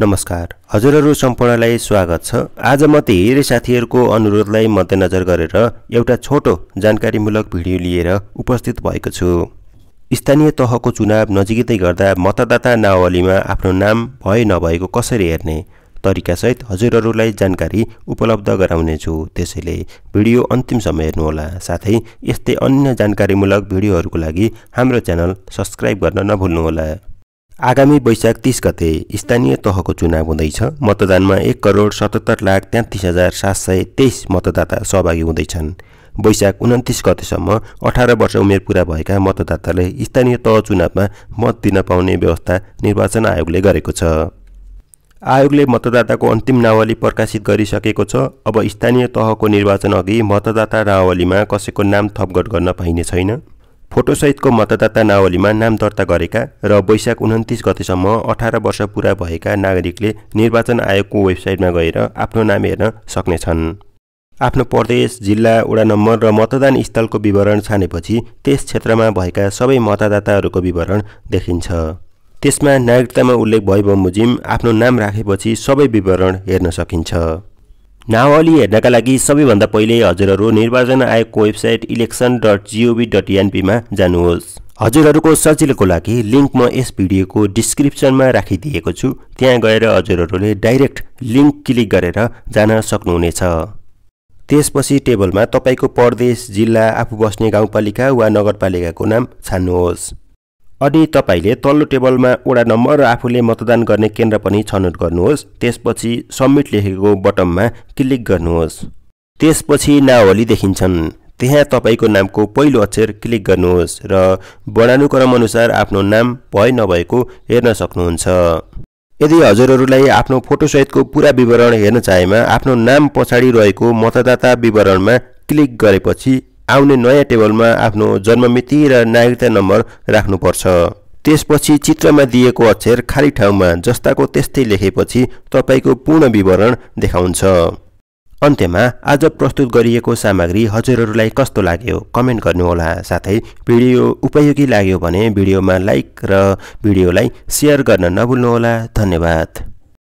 नमस्कार हजुरहरू सम्पूर्णलाई स्वागत छ आज म त धेरै साथीहरूको अनुरोधलाई मध्यनजर गरेर एउटा छोटो जानकारीमूलक भिडियो लिएर उपस्थित भएको छु स्थानीय तहको चुनाव नजिकै गर्दा मतदाता नावलीमा आफ्नो नाम भए नभएको कसरी हेर्ने तरिकासहित हजुरहरूलाई जानकारी उपलब्ध गराउनेछु त्यसैले भिडियो अन्तिमसम्म हेर्नुहोला साथै यस्तै अन्य जानकारीमूलक भिडियोहरूको लागि हाम्रो च्यानल सब्सक्राइब गर्न नभुल्नुहोला आगामी वैशाख तिस गते स्थानीय तहको चुनाव हुँदैछ मतदानमा एक करोड सतहत्तर लाख तेत्तिस हजार सात सय तेइस मतदाता सहभागी हुँदैछन् वैशाख उन्तिस गतेसम्म अठार वर्ष उमेर पुरा भएका मतदाताले स्थानीय तह चुनावमा मत दिन पाउने व्यवस्था निर्वाचन आयोगले गरेको छ आयोगले मतदाताको अन्तिम नावली प्रकाशित गरिसकेको छ अब स्थानीय तहको निर्वाचनअघि मतदाता नावलीमा कसैको नाम थपघट गर्न पाइने छैन फोटोसहितको मतदाता नावलीमा नाम दर्ता गरेका र वैशाख उन्तिस गतेसम्म अठार वर्ष पुरा भएका नागरिकले निर्वाचन आयोगको वेबसाइटमा गएर आफ्नो नाम हेर्न सक्नेछन् आफ्नो प्रदेश जिल्ला वडा नम्बर र मतदान स्थलको विवरण छानेपछि त्यस क्षेत्रमा भएका सबै मतदाताहरूको विवरण देखिन्छ त्यसमा नागरिकतामा उल्लेख भए बमोजिम आफ्नो नाम राखेपछि सबै विवरण हेर्न सकिन्छ नावली हेर्नका लागि सबैभन्दा पहिले हजुरहरू निर्वाचन आयोगको website election dot gov dot एनपीमा जानुहोस् हजुरहरूको सजिलोको लागि लिङ्क म यस भिडियोको डिस्क्रिप्सनमा राखिदिएको छु त्यहाँ गएर हजुरहरूले डाइरेक्ट लिङ्क क्लिक गरेर जान सक्नुहुनेछ त्यसपछि टेबलमा तपाईँको प्रदेश जिल्ला आफू बस्ने गाउँपालिका वा नगरपालिकाको नाम छान्नुहोस् अनि तपाईँले तल्लो टेबलमा वडा नम्बर र आफूले मतदान गर्ने केन्द्र पनि छनौट गर्नुहोस् त्यसपछि सब्मिट लेखेको बटममा क्लिक गर्नुहोस् त्यसपछि नावली देखिन्छन् त्यहाँ तपाईँको नामको पहिलो अक्षर क्लिक गर्नुहोस् र वर्णानुक्रम अनुसार आफ्नो नाम भए नभएको हेर्न सक्नुहुन्छ यदि हजुरहरूलाई आफ्नो फोटोसहितको पुरा विवरण हेर्न चाहेमा आफ्नो नाम पछाडि रहेको मतदाता विवरणमा क्लिक गरेपछि आउने नयाँ टेबलमा आफ्नो जन्ममिति र नागरिकता नम्बर राख्नुपर्छ त्यसपछि चित्रमा दिएको अक्षर खाली ठाउँमा जस्ताको त्यस्तै लेखेपछि तपाईँको पूर्ण विवरण देखाउँछ अन्त्यमा आज प्रस्तुत गरिएको सामग्री हजुरहरूलाई कस्तो लाग्यो कमेन्ट गर्नुहोला साथै भिडियो उपयोगी लाग्यो भने भिडियोमा लाइक र भिडियोलाई सेयर गर्न नभुल्नुहोला धन्यवाद